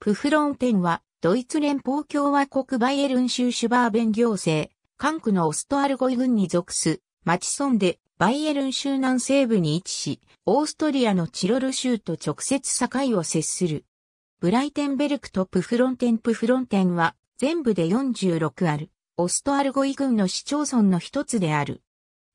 プフロンテンは、ドイツ連邦共和国バイエルン州シュバーベン行政、管区のオストアルゴイ郡に属す、町村で、バイエルン州南西部に位置し、オーストリアのチロル州と直接境を接する。ブライテンベルクとプフロンテンプフロンテンは、全部で46ある、オストアルゴイ郡の市町村の一つである。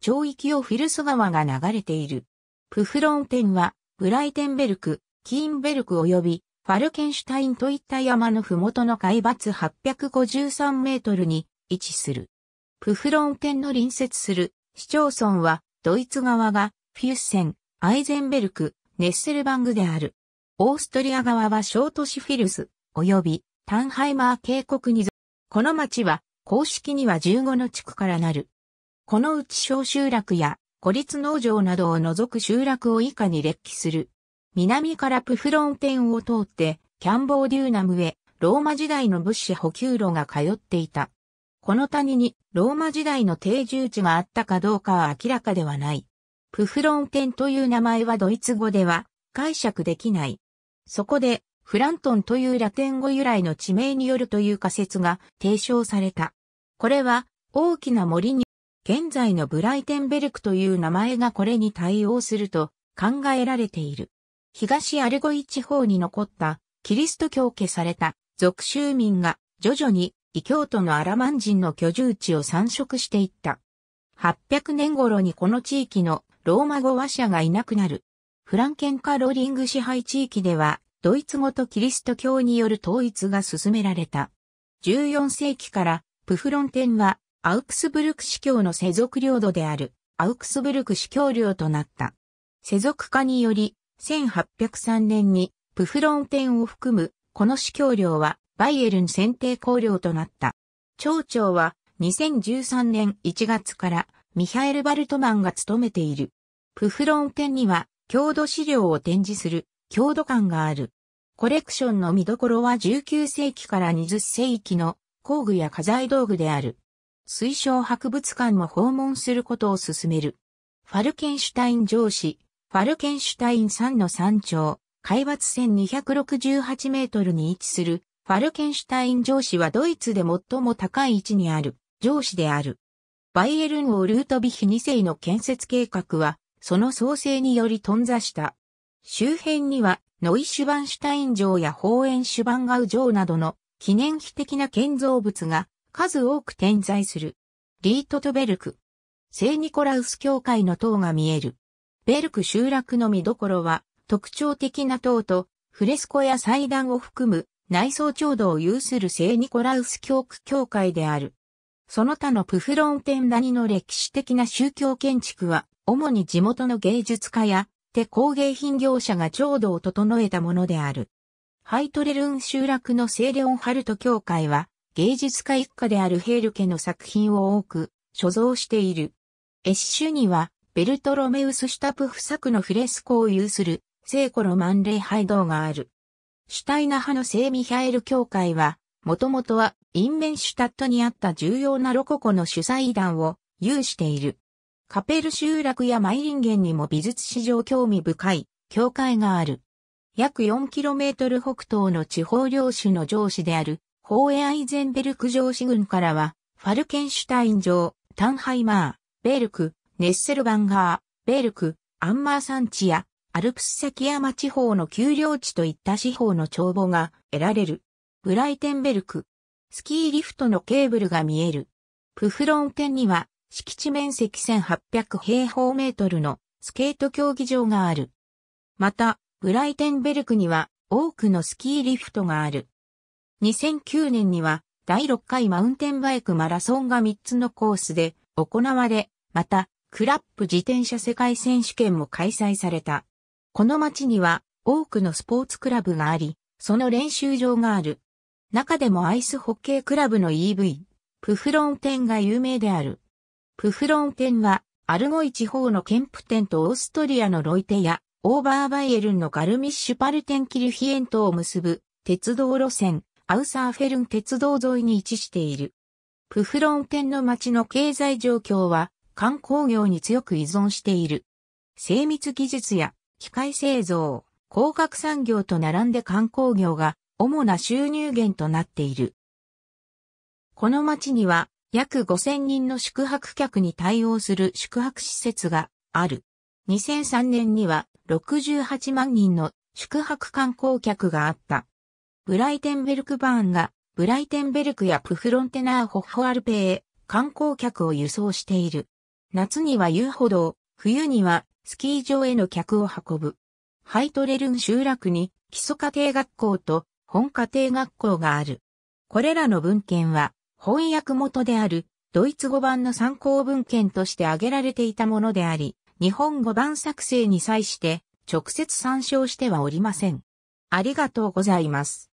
町域をフィルソ川が流れている。プフロンテンは、ブライテンベルク、キーンベルク及びファルケンシュタインといった山のふもとの海抜853メートルに位置する。プフロン県の隣接する市町村はドイツ側がフィュッセン、アイゼンベルク、ネッセルバングである。オーストリア側はショートシフィルス及びタンハイマー渓谷にこの町は公式には15の地区からなる。このうち小集落や孤立農場などを除く集落を以下に列記する。南からプフロンテンを通って、キャンボーデューナムへ、ローマ時代の物資補給路が通っていた。この谷に、ローマ時代の定住地があったかどうかは明らかではない。プフロンテンという名前はドイツ語では解釈できない。そこで、フラントンというラテン語由来の地名によるという仮説が提唱された。これは、大きな森に、現在のブライテンベルクという名前がこれに対応すると考えられている。東アルゴイ地方に残ったキリスト教家された属州民が徐々に異教徒のアラマン人の居住地を散植していった。800年頃にこの地域のローマ語話者がいなくなる。フランケンカローリング支配地域では、ドイツ語とキリスト教による統一が進められた。14世紀から、プフロンテンは、アウクスブルク司教の世俗領土である、アウクスブルク司教領となった。世俗化により、1803年にプフロンテンを含むこの司教領はバイエルン選定公領となった。町長は2013年1月からミハエル・バルトマンが務めている。プフロンテンには郷土資料を展示する郷土館がある。コレクションの見どころは19世紀から20世紀の工具や家財道具である。水晶博物館も訪問することを勧める。ファルケンシュタイン上司、ファルケンシュタイン山の山頂、海抜1268メートルに位置する、ファルケンシュタイン城市はドイツで最も高い位置にある、城市である。バイエルン王ルートビヒ2世の建設計画は、その創生により頓挫した。周辺には、ノイシュバンシュタイン城やホーエンシュバンガウ城などの記念碑的な建造物が数多く点在する。リートトベルク。聖ニコラウス教会の塔が見える。ベルク集落の見どころは、特徴的な塔と、フレスコや祭壇を含む内装調度を有する聖ニコラウス教区教会である。その他のプフロンテン谷の歴史的な宗教建築は、主に地元の芸術家や手工芸品業者が調度を整えたものである。ハイトレルン集落の聖レオンハルト教会は、芸術家一家であるヘール家の作品を多く所蔵している。エッシュには、ベルトロメウス・シュタプフ作のフレスコを有する聖子ロマン礼拝堂がある。シュタイナ派の聖ミヒャエル教会は、もともとはインメンシュタットにあった重要なロココの主催団を有している。カペル集落やマイリンゲンにも美術史上興味深い教会がある。約 4km 北東の地方領主の上司である、ホーエ・アイゼンベルク上司軍からは、ファルケンシュタイン城、タンハイマー、ベルク、ネッセルバンガー、ベルク、アンマー山地や、アルプス崎山地方の丘陵地といった地方の帳簿が得られる。ブライテンベルク。スキーリフトのケーブルが見える。プフロン県には、敷地面積1800平方メートルのスケート競技場がある。また、ブライテンベルクには多くのスキーリフトがある。2009年には第6回マウンテンバイクマラソンが3つのコースで行われ、またクラップ自転車世界選手権も開催された。この街には多くのスポーツクラブがあり、その練習場がある。中でもアイスホッケークラブの EV、プフロン店が有名である。プフロン店は、アルゴイ地方のケンプ店とオーストリアのロイテや、オーバーバイエルンのガルミッシュパルテンキルヒエントを結ぶ、鉄道路線、アウサーフェルン鉄道沿いに位置している。プフロン店の街の経済状況は、観光業に強く依存している。精密技術や機械製造、工学産業と並んで観光業が主な収入源となっている。この町には約5000人の宿泊客に対応する宿泊施設がある。2003年には68万人の宿泊観光客があった。ブライテンベルクバーンがブライテンベルクやプフロンテナーホッホアルペへ観光客を輸送している。夏には遊歩道、冬にはスキー場への客を運ぶ。ハイトレルン集落に基礎家庭学校と本家庭学校がある。これらの文献は翻訳元であるドイツ語版の参考文献として挙げられていたものであり、日本語版作成に際して直接参照してはおりません。ありがとうございます。